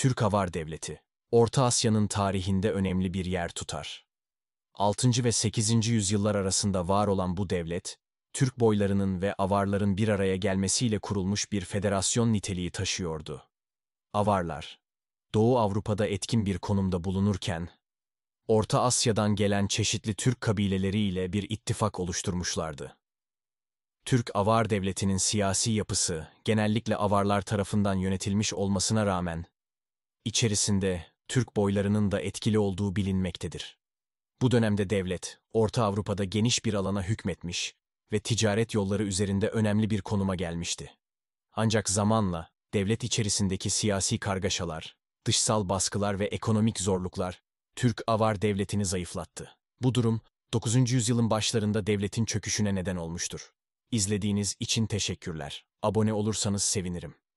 Türk Avar Devleti, Orta Asya'nın tarihinde önemli bir yer tutar. 6. ve 8. yüzyıllar arasında var olan bu devlet, Türk boylarının ve Avarların bir araya gelmesiyle kurulmuş bir federasyon niteliği taşıyordu. Avarlar, Doğu Avrupa'da etkin bir konumda bulunurken, Orta Asya'dan gelen çeşitli Türk kabileleriyle bir ittifak oluşturmuşlardı. Türk-Avar devletinin siyasi yapısı genellikle Avarlar tarafından yönetilmiş olmasına rağmen içerisinde Türk boylarının da etkili olduğu bilinmektedir. Bu dönemde devlet, Orta Avrupa'da geniş bir alana hükmetmiş ve ticaret yolları üzerinde önemli bir konuma gelmişti. Ancak zamanla devlet içerisindeki siyasi kargaşalar, dışsal baskılar ve ekonomik zorluklar Türk-Avar devletini zayıflattı. Bu durum 9. yüzyılın başlarında devletin çöküşüne neden olmuştur. İzlediğiniz için teşekkürler. Abone olursanız sevinirim.